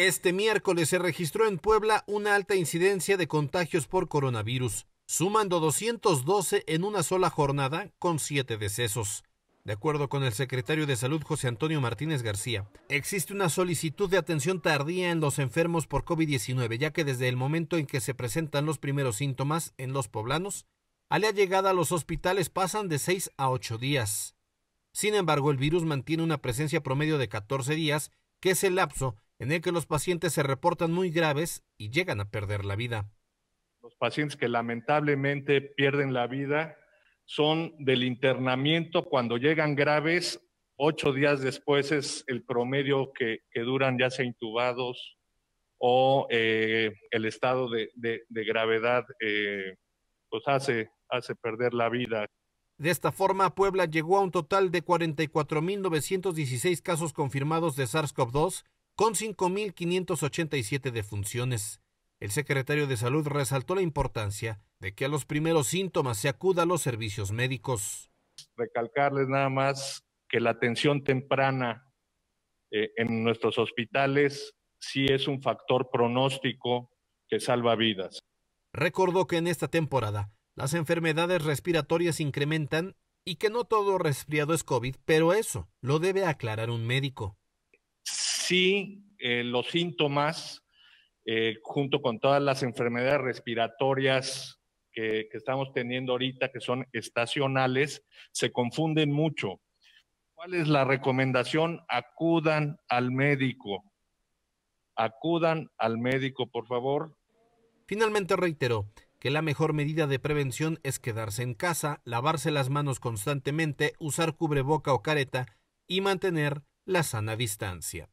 Este miércoles se registró en Puebla una alta incidencia de contagios por coronavirus, sumando 212 en una sola jornada con 7 decesos. De acuerdo con el secretario de Salud José Antonio Martínez García, existe una solicitud de atención tardía en los enfermos por COVID-19, ya que desde el momento en que se presentan los primeros síntomas en los poblanos, a la llegada a los hospitales pasan de 6 a 8 días. Sin embargo, el virus mantiene una presencia promedio de 14 días, que es el lapso en el que los pacientes se reportan muy graves y llegan a perder la vida. Los pacientes que lamentablemente pierden la vida son del internamiento cuando llegan graves, ocho días después es el promedio que, duran ya sea intubados o eh, el estado de, gravedad eh, pues hace, hace perder la vida. De esta forma, Puebla llegó a un total de 44.916 casos confirmados de SARS-CoV-2 con 5.587 defunciones. El secretario de Salud resaltó la importancia de que a los primeros síntomas se acuda a los servicios médicos. Recalcarles nada más que la atención temprana eh, en nuestros hospitales sí es un factor pronóstico que salva vidas. Recordó que en esta temporada las enfermedades respiratorias incrementan y que no todo resfriado es COVID, pero eso lo debe aclarar un médico sí eh, los síntomas, eh, junto con todas las enfermedades respiratorias que, que estamos teniendo ahorita, que son estacionales, se confunden mucho. ¿Cuál es la recomendación? Acudan al médico. Acudan al médico, por favor. Finalmente reitero que la mejor medida de prevención es quedarse en casa, lavarse las manos constantemente, usar cubreboca o careta y mantener la sana distancia.